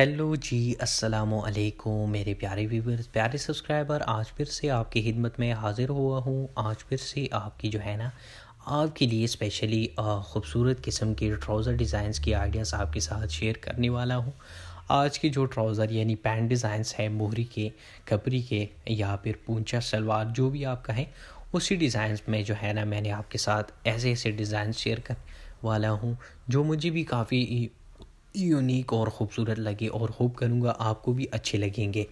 hello जी अस्सलाम वालेकुम मेरे प्यारे व्यूवर्स प्यारे सब्सक्राइबर आज फिर से आपकी खिदमत में हाज़िर हुआ हूँ आज फिर से आपकी जो है ना आपके लिए स्पेशली ख़ूबसूरत किस्म के ट्राउज़र डिज़ाइंस की आइडियाज़ आपके साथ शेयर करने वाला हूँ आज के जो ट्राउज़र यानी पैंट डिज़ाइंस हैं मोहरी के कपरी के या फिर पूंछा सलवार जो भी आप कहें उसी डिज़ाइंस में जो है ना मैंने आपके साथ ऐसे ऐसे डिज़ाइन शेयर कर वाला हूँ जो मुझे भी काफ़ी यूनिक और ख़ूबसूरत लगे और होप करूँगा आपको भी अच्छे लगेंगे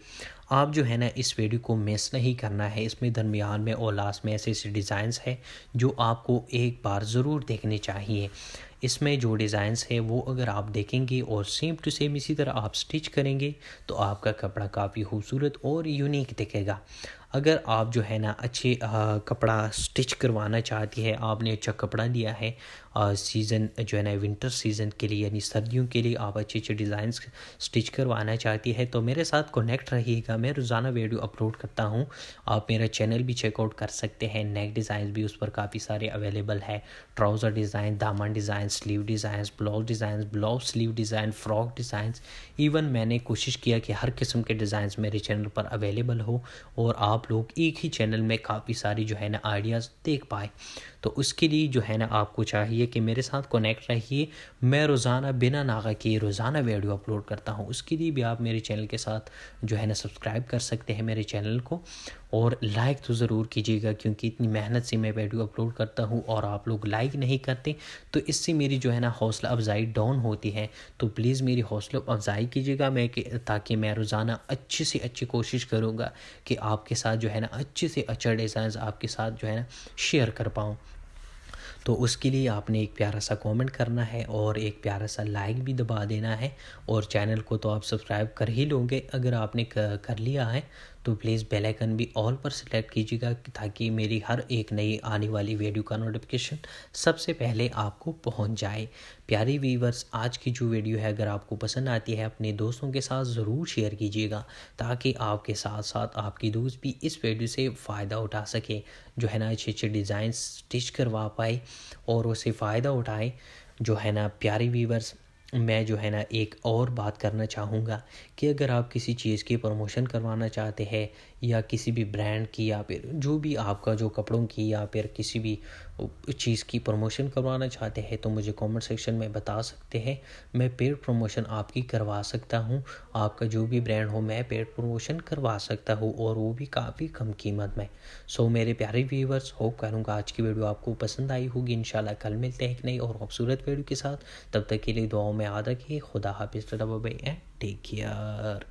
आप जो है ना इस वीडियो को मिस नहीं करना है इसमें दरमियान में और लास्ट में ऐसे ऐसे डिज़ाइंस है जो आपको एक बार ज़रूर देखने चाहिए इसमें जो डिज़ाइंस है वो अगर आप देखेंगे और सेम टू सेम इसी तरह आप स्टिच करेंगे तो आपका कपड़ा काफ़ी खूबसूरत और यूनिक दिखेगा अगर आप जो है ना अच्छे आ, कपड़ा स्टिच करवाना चाहती है आपने अच्छा कपड़ा लिया है आ, सीज़न जो है ना विंटर सीज़न के लिए यानी सर्दियों के लिए आप अच्छे अच्छे डिज़ाइंस स्टिच करवाना चाहती है तो मेरे साथ कनेक्ट रहिएगा मैं रोज़ाना वीडियो अपलोड करता हूँ आप मेरा चैनल भी चेकआउट कर सकते हैं नेक डिज़ाइन भी उस पर काफ़ी सारे अवेलेबल है ट्राउज़र डिज़ाइन दामन design sleeve design blouse design blouse sleeve design frock design even मैंने कोशिश किया कि हर किस्म के डिज़ाइन मेरे चैनल पर अवेलेबल हो और आप लोग एक ही चैनल में काफ़ी सारी जो है ना आइडियाज़ देख पाए तो उसके लिए जो है ना आपको चाहिए कि मेरे साथ कनेक्ट रहिए मैं रोज़ाना बिना नागा किए रोज़ाना वीडियो अपलोड करता हूँ उसके लिए भी आप मेरे चैनल के साथ जो है ना सब्सक्राइब सब्सक्राइब कर सकते हैं मेरे चैनल को और लाइक तो ज़रूर कीजिएगा क्योंकि इतनी मेहनत से मैं वीडियो अपलोड करता हूँ और आप लोग लाइक नहीं करते तो इससे मेरी जो है ना हौसला अफजाई डाउन होती है तो प्लीज़ मेरी हौसला अफजाई कीजिएगा मैं कि ताकि मैं रोज़ाना अच्छी से अच्छी कोशिश करूँगा कि आपके साथ जो है ना अच्छे से अच्छा डिज़ाइन आपके साथ जो है ना शेयर कर पाऊँ तो उसके लिए आपने एक प्यारा सा कमेंट करना है और एक प्यारा सा लाइक भी दबा देना है और चैनल को तो आप सब्सक्राइब कर ही लोगे अगर आपने कर लिया है तो प्लीज़ बेल आइकन भी ऑल पर सेलेक्ट कीजिएगा ताकि मेरी हर एक नई आने वाली वीडियो का नोटिफिकेशन सबसे पहले आपको पहुंच जाए प्यारे व्यूवर्स आज की जो वीडियो है अगर आपको पसंद आती है अपने दोस्तों के साथ ज़रूर शेयर कीजिएगा ताकि आपके साथ साथ आपकी दोस्त भी इस वीडियो से फ़ायदा उठा सकें जो है ना अच्छे अच्छे डिज़ाइन स्टिच करवा पाए और उसे फ़ायदा उठाए जो है ना प्यारे व्यूवर्स मैं जो है ना एक और बात करना चाहूँगा कि अगर आप किसी चीज़ की प्रमोशन करवाना चाहते हैं या किसी भी ब्रांड की या फिर जो भी आपका जो कपड़ों की या फिर किसी भी चीज़ की प्रमोशन करवाना चाहते हैं तो मुझे कमेंट सेक्शन में बता सकते हैं मैं पेड प्रमोशन आपकी करवा सकता हूँ आपका जो भी ब्रांड हो मैं पेड प्रमोशन करवा सकता हूँ और वो भी काफ़ी कम कीमत में सो मेरे प्यारे व्यूवर्स होप करूँगा आज की वीडियो आपको पसंद आई होगी इन कल मिलते हैं एक नई और खूबसूरत वीडियो के साथ तब तक के लिए दुआओं में याद रखिए खुदा हाफिज़ टबा भाई एंड टेक केयर